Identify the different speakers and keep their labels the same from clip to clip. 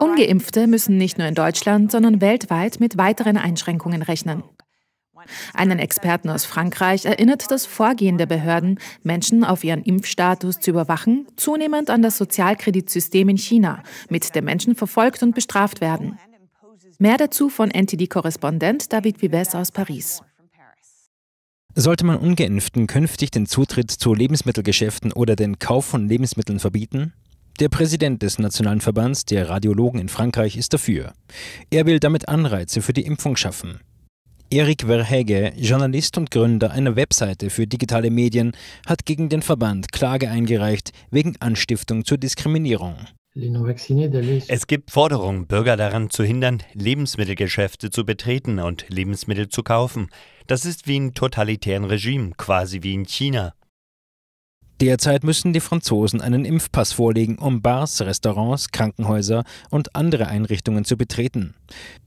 Speaker 1: Ungeimpfte müssen nicht nur in Deutschland, sondern weltweit mit weiteren Einschränkungen rechnen. Einen Experten aus Frankreich erinnert das Vorgehen der Behörden, Menschen auf ihren Impfstatus zu überwachen, zunehmend an das Sozialkreditsystem in China, mit dem Menschen verfolgt und bestraft werden. Mehr dazu von NTD-Korrespondent David Vives aus Paris.
Speaker 2: Sollte man ungeimpften künftig den Zutritt zu Lebensmittelgeschäften oder den Kauf von Lebensmitteln verbieten? Der Präsident des Nationalen Verbands der Radiologen in Frankreich ist dafür. Er will damit Anreize für die Impfung schaffen. Eric Verhege, Journalist und Gründer einer Webseite für digitale Medien, hat gegen den Verband Klage eingereicht wegen Anstiftung zur
Speaker 3: Diskriminierung. Es gibt Forderungen, Bürger daran zu hindern, Lebensmittelgeschäfte zu betreten und Lebensmittel zu kaufen. Das ist wie ein totalitären Regime, quasi wie in China.
Speaker 2: Derzeit müssen die Franzosen einen Impfpass vorlegen, um Bars, Restaurants, Krankenhäuser und andere Einrichtungen zu betreten.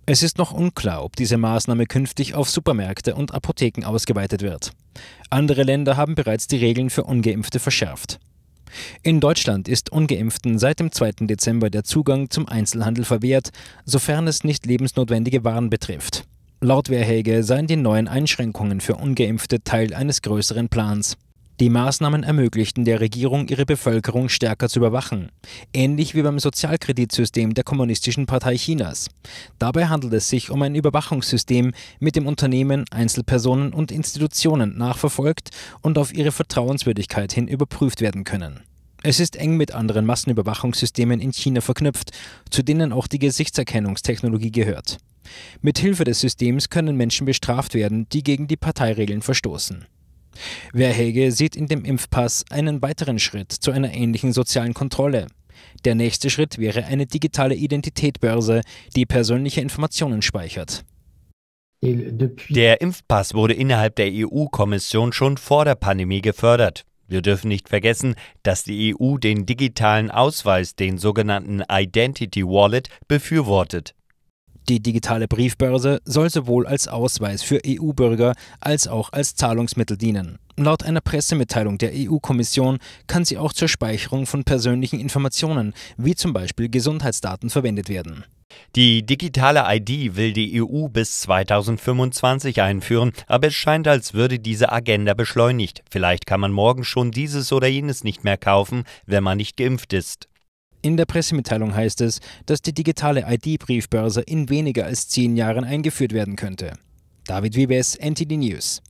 Speaker 2: Es ist noch unklar, ob diese Maßnahme künftig auf Supermärkte und Apotheken ausgeweitet wird. Andere Länder haben bereits die Regeln für ungeimpfte verschärft. In Deutschland ist ungeimpften seit dem 2. Dezember der Zugang zum Einzelhandel verwehrt, sofern es nicht lebensnotwendige Waren betrifft. Laut Verhege seien die neuen Einschränkungen für ungeimpfte Teil eines größeren Plans. Die Maßnahmen ermöglichten der Regierung, ihre Bevölkerung stärker zu überwachen, ähnlich wie beim Sozialkreditsystem der Kommunistischen Partei Chinas. Dabei handelt es sich um ein Überwachungssystem, mit dem Unternehmen, Einzelpersonen und Institutionen nachverfolgt und auf ihre Vertrauenswürdigkeit hin überprüft werden können. Es ist eng mit anderen Massenüberwachungssystemen in China verknüpft, zu denen auch die Gesichtserkennungstechnologie gehört. Mithilfe des Systems können Menschen bestraft werden, die gegen die Parteiregeln verstoßen. Verhege sieht in dem Impfpass einen weiteren Schritt zu einer ähnlichen sozialen Kontrolle. Der nächste Schritt wäre eine digitale Identitätbörse, die persönliche Informationen speichert. Der
Speaker 3: Impfpass wurde innerhalb der EU-Kommission schon vor der Pandemie gefördert. Wir dürfen nicht vergessen, dass die EU den digitalen Ausweis, den sogenannten Identity Wallet, befürwortet. Die digitale
Speaker 2: Briefbörse soll sowohl als Ausweis für EU-Bürger als auch als Zahlungsmittel dienen. Laut einer Pressemitteilung der EU-Kommission kann sie auch zur Speicherung von persönlichen Informationen, wie zum Beispiel Gesundheitsdaten, verwendet werden.
Speaker 3: Die digitale ID will die EU bis 2025 einführen, aber es scheint, als würde diese Agenda beschleunigt. Vielleicht kann man morgen schon dieses oder jenes nicht mehr kaufen, wenn man nicht geimpft ist. In der
Speaker 2: Pressemitteilung heißt es, dass die digitale
Speaker 3: ID-Briefbörse in weniger als zehn
Speaker 2: Jahren eingeführt werden könnte. David Wiebes, NTD News.